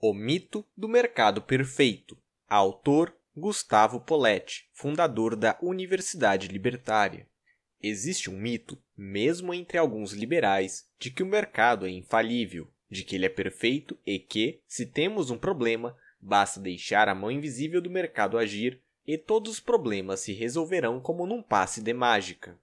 O Mito do Mercado Perfeito. Autor Gustavo Poletti, fundador da Universidade Libertária. Existe um mito, mesmo entre alguns liberais, de que o mercado é infalível, de que ele é perfeito e que, se temos um problema, basta deixar a mão invisível do mercado agir e todos os problemas se resolverão como num passe de mágica.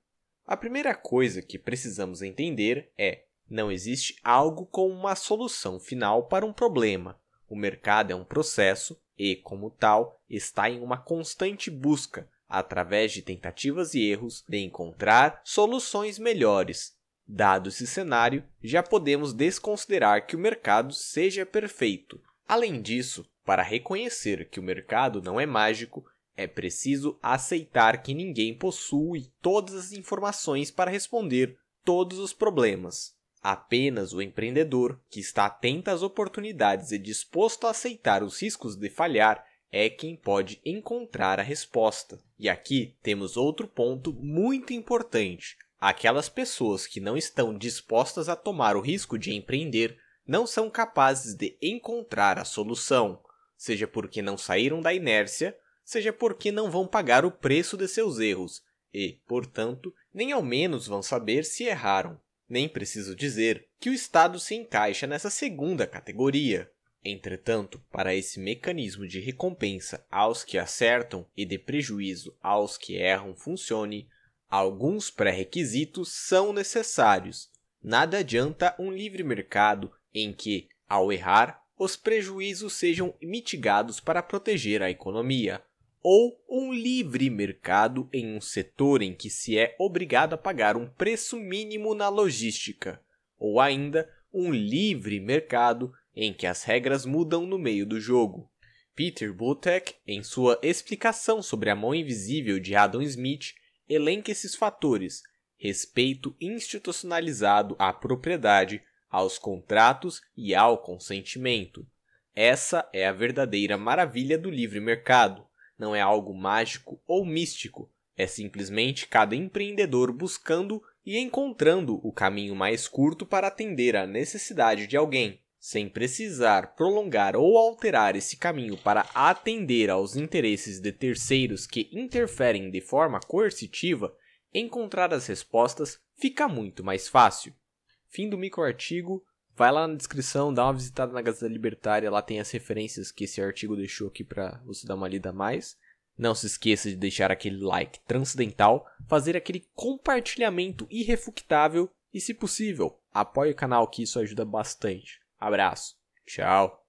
A primeira coisa que precisamos entender é: não existe algo com uma solução final para um problema. O mercado é um processo e, como tal, está em uma constante busca, através de tentativas e erros, de encontrar soluções melhores. Dado esse cenário, já podemos desconsiderar que o mercado seja perfeito. Além disso, para reconhecer que o mercado não é mágico, é preciso aceitar que ninguém possui todas as informações para responder todos os problemas. Apenas o empreendedor, que está atento às oportunidades e disposto a aceitar os riscos de falhar, é quem pode encontrar a resposta. E aqui temos outro ponto muito importante. Aquelas pessoas que não estão dispostas a tomar o risco de empreender não são capazes de encontrar a solução, seja porque não saíram da inércia, seja porque não vão pagar o preço de seus erros e, portanto, nem ao menos vão saber se erraram. Nem preciso dizer que o Estado se encaixa nessa segunda categoria. Entretanto, para esse mecanismo de recompensa aos que acertam e de prejuízo aos que erram funcione, alguns pré-requisitos são necessários. Nada adianta um livre mercado em que, ao errar, os prejuízos sejam mitigados para proteger a economia ou um livre mercado em um setor em que se é obrigado a pagar um preço mínimo na logística, ou ainda um livre mercado em que as regras mudam no meio do jogo. Peter Butek, em sua explicação sobre a mão invisível de Adam Smith, elenca esses fatores: respeito institucionalizado à propriedade, aos contratos e ao consentimento. Essa é a verdadeira maravilha do livre mercado não é algo mágico ou místico, é simplesmente cada empreendedor buscando e encontrando o caminho mais curto para atender à necessidade de alguém, sem precisar prolongar ou alterar esse caminho para atender aos interesses de terceiros que interferem de forma coercitiva, encontrar as respostas fica muito mais fácil. Fim do microartigo Vai lá na descrição, dá uma visitada na Gazeta Libertária, lá tem as referências que esse artigo deixou aqui para você dar uma lida a mais. Não se esqueça de deixar aquele like transcendental, fazer aquele compartilhamento irrefutável e, se possível, apoie o canal que isso ajuda bastante. Abraço, tchau!